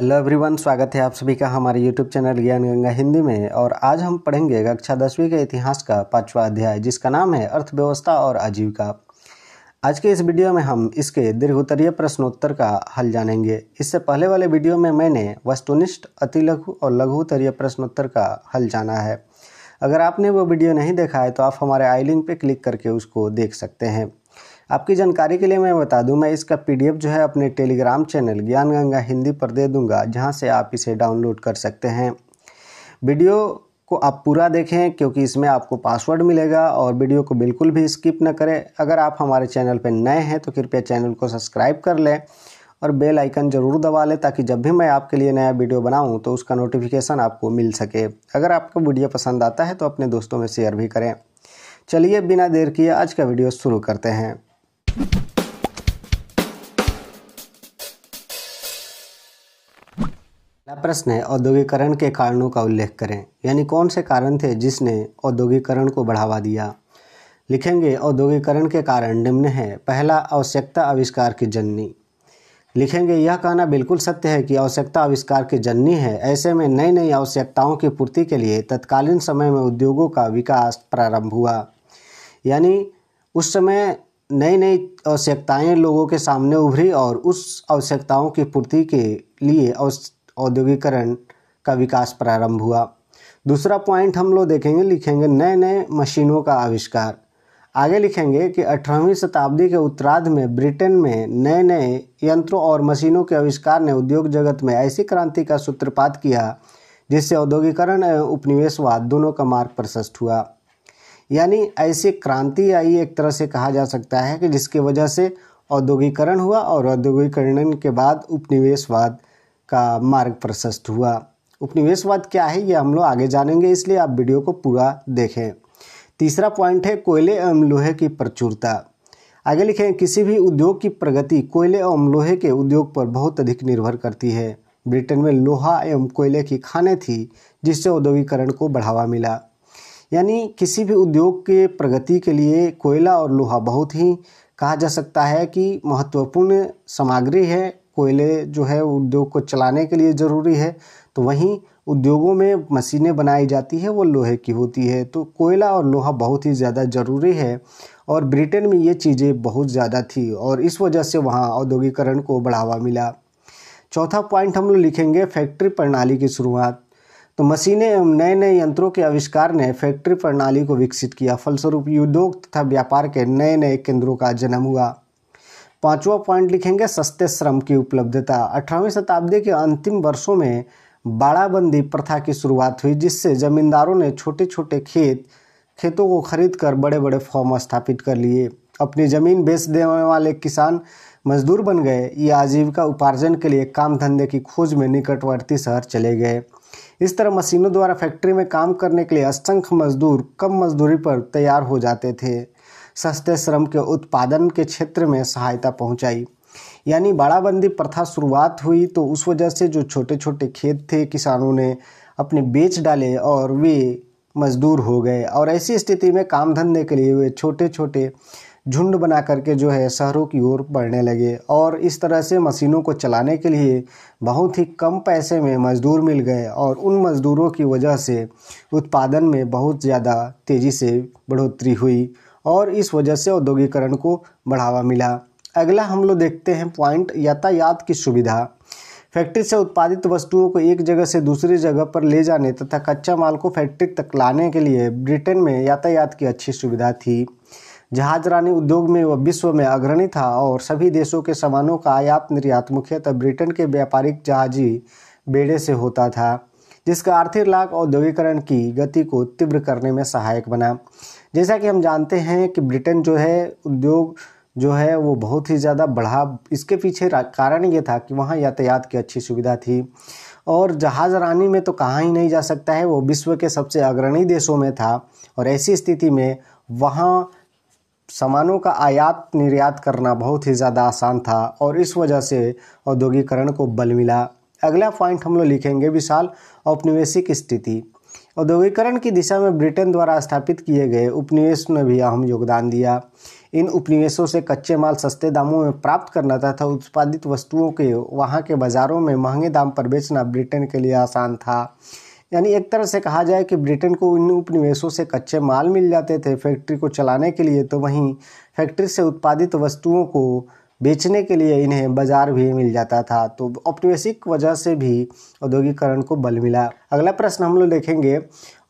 hello everyone स्वागत है आप सभी का हमारे यूट्यूब चैनल ज्ञान गंगा हिंदी में और आज हम पढ़ेंगे कक्षा दसवीं के इतिहास का पांचवा अध्याय जिसका नाम है अर्थव्यवस्था और आजीविका आज के इस वीडियो में हम इसके दीर्घोत्तरीय प्रश्नोत्तर का हल जानेंगे इससे पहले वाले वीडियो में मैंने वस्तुनिष्ठ अति लघु और लघु उत्तरीय प्रश्नोत्तर का हल जाना है अगर आपने वो वीडियो नहीं देखा है तो आप हमारे आई लिंक पर क्लिक करके उसको देख सकते हैं आपकी जानकारी के लिए मैं बता दूं मैं इसका पीडीएफ जो है अपने टेलीग्राम चैनल ज्ञान गंगा हिंदी पर दे दूंगा जहां से आप इसे डाउनलोड कर सकते हैं वीडियो को आप पूरा देखें क्योंकि इसमें आपको पासवर्ड मिलेगा और वीडियो को बिल्कुल भी स्किप न करें अगर आप हमारे चैनल पर नए हैं तो कृपया चैनल को सब्सक्राइब कर लें और बेल आइकन ज़रूर दबा लें ताकि जब भी मैं आपके लिए नया वीडियो बनाऊं तो उसका नोटिफिकेशन आपको मिल सके अगर आपको वीडियो पसंद आता है तो अपने दोस्तों में शेयर भी करें चलिए बिना देर किए आज का वीडियो शुरू करते हैं प्रश्न है औद्योगिकरण के कारणों का उल्लेख करें यानी कौन से कारण थे जिसने औद्योगिकरण को बढ़ावा दिया लिखेंगे औद्योगिकरण के कारण निम्न है पहला आवश्यकता आविष्कार की जननी लिखेंगे यह कहना बिल्कुल सत्य है कि आवश्यकता आविष्कार की जननी है ऐसे में नई नई आवश्यकताओं की पूर्ति के लिए तत्कालीन समय में उद्योगों का विकास प्रारंभ हुआ यानी उस समय नई नई आवश्यकताएं लोगों के सामने उभरी और उस आवश्यकताओं की पूर्ति के लिए औद्योगिकरण का विकास प्रारंभ हुआ दूसरा पॉइंट हम लोग देखेंगे लिखेंगे नए नए मशीनों का आविष्कार आगे लिखेंगे कि अठारहवीं शताब्दी के उत्तरार्ध में ब्रिटेन में नए नए यंत्रों और मशीनों के आविष्कार ने उद्योग जगत में ऐसी क्रांति का सूत्रपात किया जिससे औद्योगिकरण एवं उपनिवेशवाद दोनों का मार्ग प्रशस्त हुआ यानी ऐसी क्रांति आई एक तरह से कहा जा सकता है कि जिसकी वजह से औद्योगिकरण हुआ और औद्योगिकरण के बाद उपनिवेशवाद का मार्ग प्रशस्त हुआ उपनिवेशवाद क्या है ये हम लोग आगे जानेंगे इसलिए आप वीडियो को पूरा देखें तीसरा पॉइंट है कोयले एवं लोहे की प्रचुरता आगे लिखें किसी भी उद्योग की प्रगति कोयले एवं लोहे के उद्योग पर बहुत अधिक निर्भर करती है ब्रिटेन में लोहा एवं कोयले की खाने थी जिससे औद्योगिकरण को बढ़ावा मिला यानी किसी भी उद्योग के प्रगति के लिए कोयला और लोहा बहुत ही कहा जा सकता है कि महत्वपूर्ण सामग्री है कोयले जो है उद्योग को चलाने के लिए ज़रूरी है तो वहीं उद्योगों में मशीनें बनाई जाती है वो लोहे की होती है तो कोयला और लोहा बहुत ही ज़्यादा ज़रूरी है और ब्रिटेन में ये चीज़ें बहुत ज़्यादा थी और इस वजह से वहाँ औद्योगिकरण को बढ़ावा मिला चौथा पॉइंट हम लोग लिखेंगे फैक्ट्री प्रणाली की शुरुआत तो मशीनें एवं नए नए यंत्रों के आविष्कार ने फैक्ट्री प्रणाली को विकसित किया फलस्वरूप उद्योग तथा व्यापार के नए नए केंद्रों का जन्म हुआ पांचवा पॉइंट लिखेंगे सस्ते श्रम की उपलब्धता अठारहवीं शताब्दी के अंतिम वर्षों में बाड़ाबंदी प्रथा की शुरुआत हुई जिससे जमींदारों ने छोटे छोटे खेत खेतों को खरीद कर बड़े बड़े फॉर्म स्थापित कर लिए अपनी ज़मीन बेच देने वाले किसान मजदूर बन गए ये आजीविका उपार्जन के लिए काम धंधे की खोज में निकटवर्ती शहर चले गए इस तरह मशीनों द्वारा फैक्ट्री में काम करने के लिए असंख्य मजदूर कम मजदूरी पर तैयार हो जाते थे सस्ते श्रम के उत्पादन के क्षेत्र में सहायता पहुंचाई यानी बाड़ाबंदी प्रथा शुरुआत हुई तो उस वजह से जो छोटे छोटे खेत थे किसानों ने अपने बेच डाले और वे मजदूर हो गए और ऐसी स्थिति में काम धंधे के लिए वे छोटे छोटे झुंड बना करके जो है शहरों की ओर बढ़ने लगे और इस तरह से मशीनों को चलाने के लिए बहुत ही कम पैसे में मज़दूर मिल गए और उन मज़दूरों की वजह से उत्पादन में बहुत ज़्यादा तेज़ी से बढ़ोतरी हुई और इस वजह से औद्योगिकरण को बढ़ावा मिला अगला हम लोग देखते हैं पॉइंट यातायात की सुविधा फैक्ट्री से उत्पादित वस्तुओं को एक जगह से दूसरी जगह पर ले जाने तथा कच्चा माल को फैक्ट्री तक लाने के लिए ब्रिटेन में यातायात की अच्छी सुविधा थी जहाज रानी उद्योग में वह विश्व में अग्रणी था और सभी देशों के सामानों का आयात निर्यात मुख्यतः ब्रिटेन के व्यापारिक जहाजी बेड़े से होता था जिसका आर्थिक लाभ औद्योगिकरण की गति को तीव्र करने में सहायक बना जैसा कि हम जानते हैं कि ब्रिटेन जो है उद्योग जो है वो बहुत ही ज़्यादा बढ़ा इसके पीछे कारण ये था कि वहाँ यातायात की अच्छी सुविधा थी और जहाज़ रानी में तो कहाँ ही नहीं जा सकता है वो विश्व के सबसे अग्रणी देशों में था और ऐसी स्थिति में वहाँ सामानों का आयात निर्यात करना बहुत ही ज़्यादा आसान था और इस वजह से औद्योगिकरण को बल मिला अगला पॉइंट हम लोग लिखेंगे विशाल औपनिवेशिक स्थिति औद्योगिकरण की दिशा में ब्रिटेन द्वारा स्थापित किए गए उपनिवेश ने भी अहम योगदान दिया इन उपनिवेशों से कच्चे माल सस्ते दामों में प्राप्त करना तथा उत्पादित वस्तुओं के वहाँ के बाज़ारों में महंगे दाम पर बेचना ब्रिटेन के लिए आसान था यानी एक तरह से कहा जाए कि ब्रिटेन को इन उपनिवेशों से कच्चे माल मिल जाते थे फैक्ट्री को चलाने के लिए तो वहीं फैक्ट्री से उत्पादित वस्तुओं को बेचने के लिए इन्हें बाजार भी मिल जाता था तो औपनिवेशिक वजह से भी औद्योगिकरण को बल मिला अगला प्रश्न हम लोग देखेंगे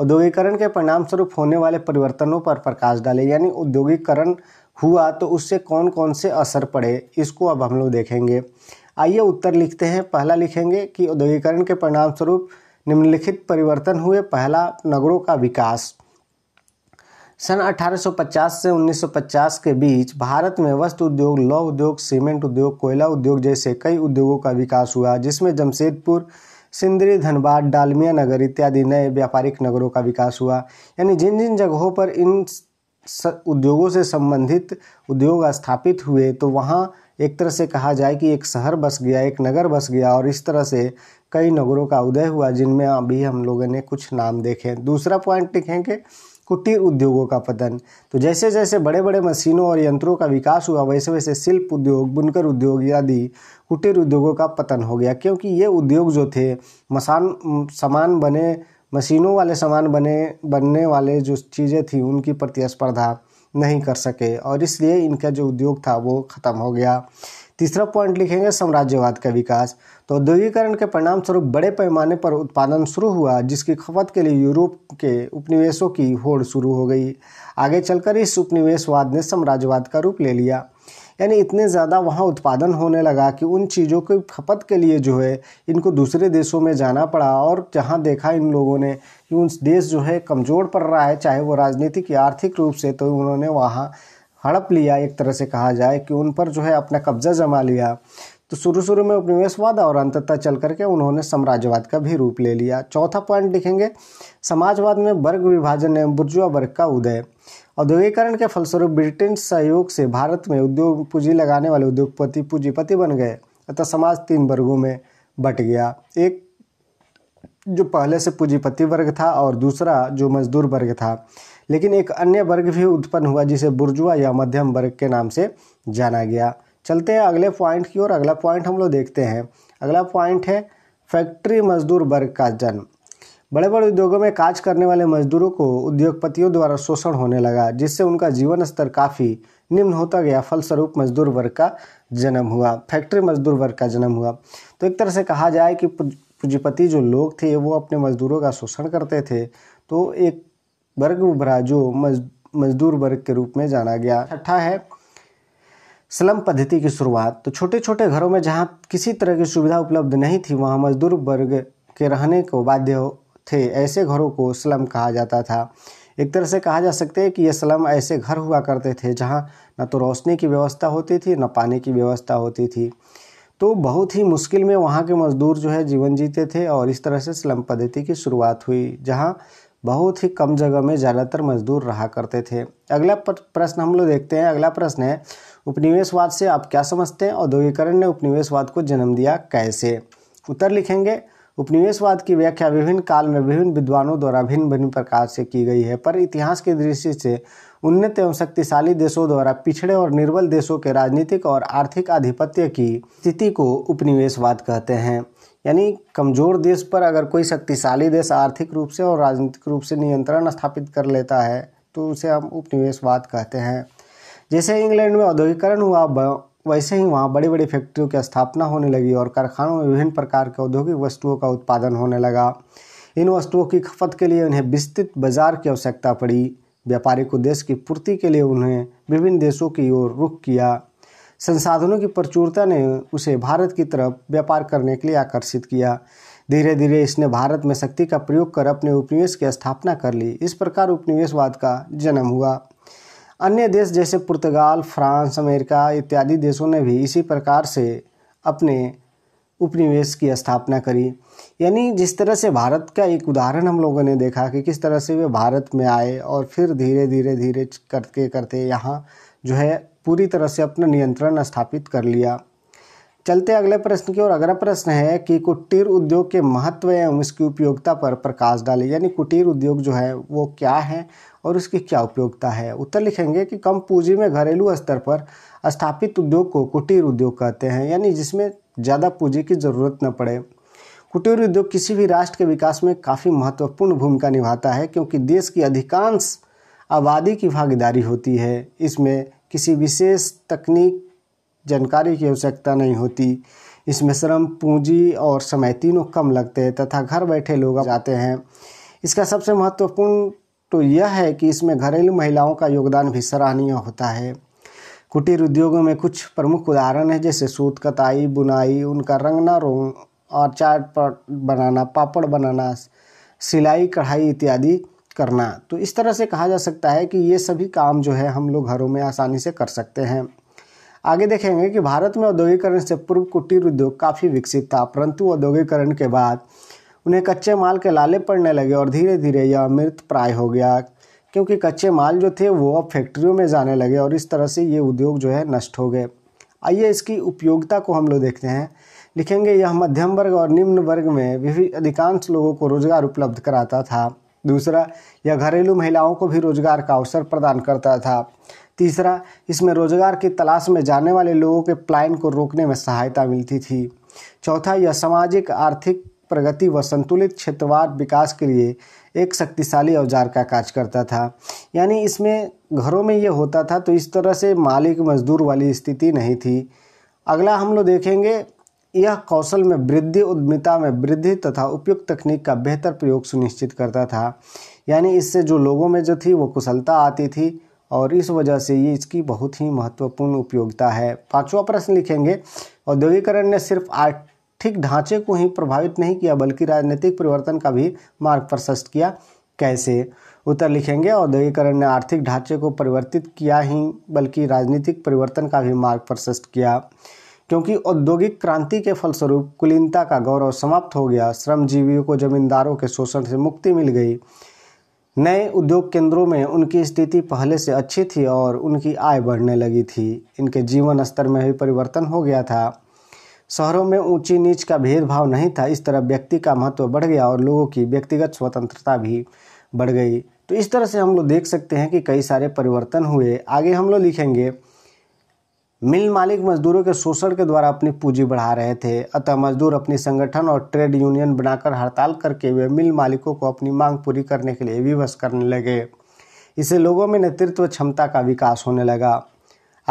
औद्योगिकरण के परिणाम स्वरूप होने वाले परिवर्तनों पर प्रकाश डाले यानी औद्योगिकरण हुआ तो उससे कौन कौन से असर पड़े इसको अब हम लोग देखेंगे आइए उत्तर लिखते हैं पहला लिखेंगे कि औद्योगिकरण के परिणाम स्वरूप निम्नलिखित परिवर्तन हुए पहला नगरों का विकास सन 1850 से 1950 के बीच भारत में वस्त्र उद्योग लौह उद्योग सीमेंट उद्योग कोयला उद्योग जैसे कई उद्योगों का विकास हुआ जिसमें जमशेदपुर सिंदरी धनबाद डालमिया नगर इत्यादि नए व्यापारिक नगरों का विकास हुआ यानी जिन जिन जगहों पर इन उद्योगों से संबंधित उद्योग स्थापित हुए तो वहाँ एक तरह से कहा जाए कि एक शहर बस गया एक नगर बस गया और इस तरह से कई नगरों का उदय हुआ जिनमें अभी हम लोगों ने कुछ नाम देखे दूसरा पॉइंट देखें कि कुटीर उद्योगों का पतन तो जैसे जैसे बड़े बड़े मशीनों और यंत्रों का विकास हुआ वैसे वैसे शिल्प उद्योग बुनकर उद्योग आदि कुटीर उद्योगों का पतन हो गया क्योंकि ये उद्योग जो थे मसान सामान बने मशीनों वाले सामान बने बनने वाले जो चीज़ें थी उनकी प्रतिस्पर्धा नहीं कर सके और इसलिए इनका जो उद्योग था वो ख़त्म हो गया तीसरा पॉइंट लिखेंगे साम्राज्यवाद का विकास तो औद्योगिकरण के परिणाम स्वरूप बड़े पैमाने पर उत्पादन शुरू हुआ जिसकी खपत के लिए यूरोप के उपनिवेशों की होड़ शुरू हो गई आगे चलकर इस उपनिवेशवाद ने साम्राज्यवाद का रूप ले लिया यानी इतने ज़्यादा वहाँ उत्पादन होने लगा कि उन चीज़ों की खपत के लिए जो है इनको दूसरे देशों में जाना पड़ा और जहाँ देखा इन लोगों ने कि उन देश जो है कमज़ोर पड़ रहा है चाहे वो राजनीतिक या आर्थिक रूप से तो उन्होंने वहाँ हड़प लिया एक तरह से कहा जाए कि उन पर जो है अपना कब्जा जमा लिया तो शुरू शुरू में उपनिवेशवाद और अंततः चल करके उन्होंने साम्राज्यवाद का भी रूप ले लिया चौथा पॉइंट लिखेंगे समाजवाद में वर्ग विभाजन एवं बुर्जुआ वर्ग का उदय औद्योगिकरण के फलस्वरूप ब्रिटेन सहयोग से भारत में उद्योग पूंजी लगाने वाले उद्योगपति पूंजीपति बन गए अतः समाज तीन वर्गों में बट गया एक जो पहले से पूंजीपति वर्ग था और दूसरा जो मजदूर वर्ग था लेकिन एक अन्य वर्ग भी उत्पन्न हुआ जिसे बुर्जुआ या मध्यम वर्ग के नाम से जाना गया चलते हैं अगले पॉइंट की ओर अगला पॉइंट हम लोग देखते हैं अगला पॉइंट है फैक्ट्री मजदूर वर्ग का जन्म बड़े बड़े उद्योगों में काज करने वाले मजदूरों को उद्योगपतियों द्वारा शोषण होने लगा जिससे उनका जीवन स्तर काफ़ी निम्न होता गया फलस्वरूप मजदूर वर्ग का जन्म हुआ फैक्ट्री मजदूर वर्ग का जन्म हुआ तो एक तरह से कहा जाए कि पूंजीपति जो लोग थे वो अपने मजदूरों का शोषण करते थे तो एक वर्ग उभरा जो मजदूर वर्ग के रूप में जाना गया छठा है स्लम पद्धति की शुरुआत तो छोटे छोटे घरों में जहाँ किसी तरह की सुविधा उपलब्ध नहीं थी वहाँ मजदूर वर्ग के रहने को बाध्य थे ऐसे घरों को स्लम कहा जाता था एक तरह से कहा जा सकते है कि ये स्लम ऐसे घर हुआ करते थे जहाँ न तो रोशनी की व्यवस्था होती थी न पानी की व्यवस्था होती थी तो बहुत ही मुश्किल में वहाँ के मज़दूर जो है जीवन जीते थे और इस तरह से स्लम पद्धति की शुरुआत हुई जहाँ बहुत ही कम जगह में ज़्यादातर मजदूर रहा करते थे अगला प्रश्न हम लोग देखते हैं अगला प्रश्न है उपनिवेशवाद से आप क्या समझते हैं औद्योगिकरण ने उपनिवेशवाद को जन्म दिया कैसे उत्तर लिखेंगे उपनिवेशवाद की व्याख्या विभिन्न काल में विभिन्न विद्वानों द्वारा भिन्न भिन्न प्रकार से की गई है पर इतिहास की दृष्टि से उन्नत एवं शक्तिशाली देशों द्वारा पिछड़े और निर्बल देशों के राजनीतिक और आर्थिक आधिपत्य की स्थिति को उपनिवेशवाद कहते हैं यानी कमज़ोर देश पर अगर कोई शक्तिशाली देश आर्थिक रूप से और राजनीतिक रूप से नियंत्रण स्थापित कर लेता है तो उसे हम उपनिवेशवाद कहते हैं जैसे इंग्लैंड में औद्योगिकरण हुआ वैसे ही वहाँ बड़ी बड़ी फैक्ट्रियों की स्थापना होने लगी और कारखानों में विभिन्न प्रकार के औद्योगिक वस्तुओं का उत्पादन होने लगा इन वस्तुओं की खपत के लिए उन्हें विस्तृत बाजार की आवश्यकता पड़ी व्यापारिक उद्देश्य की पूर्ति के लिए उन्हें विभिन्न देशों की ओर रुख किया संसाधनों की प्रचुरता ने उसे भारत की तरफ व्यापार करने के लिए आकर्षित किया धीरे धीरे इसने भारत में शक्ति का प्रयोग कर अपने उपनिवेश की स्थापना कर ली इस प्रकार उपनिवेशवाद का जन्म हुआ अन्य देश जैसे पुर्तगाल फ्रांस अमेरिका इत्यादि देशों ने भी इसी प्रकार से अपने उपनिवेश की स्थापना करी यानी जिस तरह से भारत का एक उदाहरण हम लोगों ने देखा कि किस तरह से वे भारत में आए और फिर धीरे धीरे धीरे करते करते यहाँ जो है पूरी तरह से अपना नियंत्रण स्थापित कर लिया चलते अगले प्रश्न की ओर अगला प्रश्न है कि कुटीर उद्योग के महत्व एवं इसकी उपयोगिता पर प्रकाश डालें यानी कुटीर उद्योग जो है वो क्या है और उसकी क्या उपयोगिता है उत्तर लिखेंगे कि कम पूंजी में घरेलू स्तर पर स्थापित उद्योग को कुटीर उद्योग कहते हैं यानी जिसमें ज़्यादा पूंजी की जरूरत न पड़े कुटीर उद्योग किसी भी राष्ट्र के विकास में काफ़ी महत्वपूर्ण भूमिका निभाता है क्योंकि देश की अधिकांश आबादी की भागीदारी होती है इसमें किसी विशेष तकनीक जानकारी की आवश्यकता नहीं होती इसमें श्रम पूंजी और समय तीनों कम लगते हैं तथा घर बैठे लोग जाते हैं इसका सबसे महत्वपूर्ण तो यह है कि इसमें घरेलू महिलाओं का योगदान भी सराहनीय होता है कुटीर उद्योगों में कुछ प्रमुख उदाहरण हैं जैसे सूत कताई बुनाई उनका रंगना रोंग और चाट बनाना पापड़ बनाना सिलाई कढ़ाई इत्यादि करना तो इस तरह से कहा जा सकता है कि ये सभी काम जो है हम लोग घरों में आसानी से कर सकते हैं आगे देखेंगे कि भारत में औद्योगिकरण से पूर्व कुटीर उद्योग काफ़ी विकसित था परंतु औद्योगिकरण के बाद उन्हें कच्चे माल के लाले पड़ने लगे और धीरे धीरे यह अमृत प्राय हो गया क्योंकि कच्चे माल जो थे वो अब फैक्ट्रियों में जाने लगे और इस तरह से ये उद्योग जो है नष्ट हो गए आइए इसकी उपयोगिता को हम लोग देखते हैं लिखेंगे यह मध्यम वर्ग और निम्न वर्ग में विभिन्न अधिकांश लोगों को रोजगार उपलब्ध कराता था दूसरा यह घरेलू महिलाओं को भी रोजगार का अवसर प्रदान करता था तीसरा इसमें रोजगार की तलाश में जाने वाले लोगों के प्लान को रोकने में सहायता मिलती थी चौथा यह सामाजिक आर्थिक प्रगति व संतुलित क्षेत्रवार विकास के लिए एक शक्तिशाली औजार का काज करता था यानी इसमें घरों में ये होता था तो इस तरह से मालिक मजदूर वाली स्थिति नहीं थी अगला हम लोग देखेंगे यह कौशल में वृद्धि उद्यमिता में वृद्धि तथा उपयुक्त तकनीक का बेहतर प्रयोग सुनिश्चित करता था यानी इससे जो लोगों में जो थी वो कुशलता आती थी और इस वजह से ये इसकी बहुत ही महत्वपूर्ण उपयोगिता है पांचवा प्रश्न लिखेंगे औद्योगिकरण ने सिर्फ आर्थिक ढांचे को ही प्रभावित नहीं किया बल्कि राजनीतिक परिवर्तन का भी मार्ग प्रशस्त किया कैसे उत्तर लिखेंगे औद्योगिकरण ने आर्थिक ढांचे को परिवर्तित किया ही बल्कि राजनीतिक परिवर्तन का भी मार्ग प्रशस्त किया क्योंकि औद्योगिक क्रांति के फलस्वरूप कुलीनता का गौरव समाप्त हो गया श्रमजीवियों को जमींदारों के शोषण से मुक्ति मिल गई नए उद्योग केंद्रों में उनकी स्थिति पहले से अच्छी थी और उनकी आय बढ़ने लगी थी इनके जीवन स्तर में भी परिवर्तन हो गया था शहरों में ऊंची नीच का भेदभाव नहीं था इस तरह व्यक्ति का महत्व बढ़ गया और लोगों की व्यक्तिगत स्वतंत्रता भी बढ़ गई तो इस तरह से हम लोग देख सकते हैं कि कई सारे परिवर्तन हुए आगे हम लोग लिखेंगे मिल मालिक मजदूरों के शोषण के द्वारा अपनी पूंजी बढ़ा रहे थे अतः मजदूर अपनी संगठन और ट्रेड यूनियन बनाकर हड़ताल करके वे मिल मालिकों को अपनी मांग पूरी करने के लिए विवश करने लगे इससे लोगों में नेतृत्व क्षमता का विकास होने लगा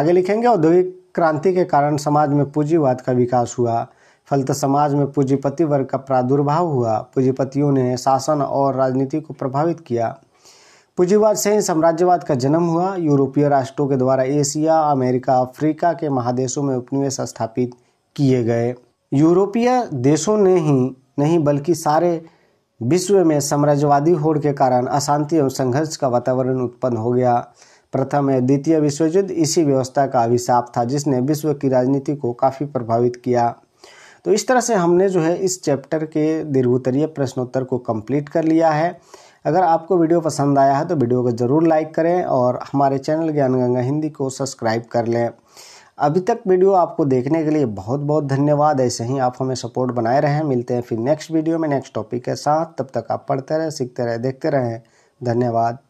आगे लिखेंगे औद्योगिक क्रांति के कारण समाज में पूंजीवाद का विकास हुआ फलत समाज में पूंजीपति वर्ग का प्रादुर्भाव हुआ पूंजीपतियों ने शासन और राजनीति को प्रभावित किया पूंजीवाद से साम्राज्यवाद का जन्म हुआ यूरोपीय राष्ट्रों के द्वारा एशिया अमेरिका अफ्रीका के महादेशों में उपनिवेश स्थापित किए गए यूरोपीय देशों ने ही नहीं बल्कि सारे विश्व में साम्राज्यवादी होड़ के कारण अशांति एवं संघर्ष का वातावरण उत्पन्न हो गया प्रथम एवं द्वितीय विश्व युद्ध इसी व्यवस्था का अभिशाप था जिसने विश्व की राजनीति को काफ़ी प्रभावित किया तो इस तरह से हमने जो है इस चैप्टर के दीर्घोत्तरीय प्रश्नोत्तर को कंप्लीट कर लिया है अगर आपको वीडियो पसंद आया है तो वीडियो को ज़रूर लाइक करें और हमारे चैनल ज्ञान गंगा हिंदी को सब्सक्राइब कर लें अभी तक वीडियो आपको देखने के लिए बहुत बहुत धन्यवाद ऐसे ही आप हमें सपोर्ट बनाए रहें मिलते हैं फिर नेक्स्ट वीडियो में नेक्स्ट टॉपिक के साथ तब तक आप पढ़ते रहें सीखते रहें देखते रहें धन्यवाद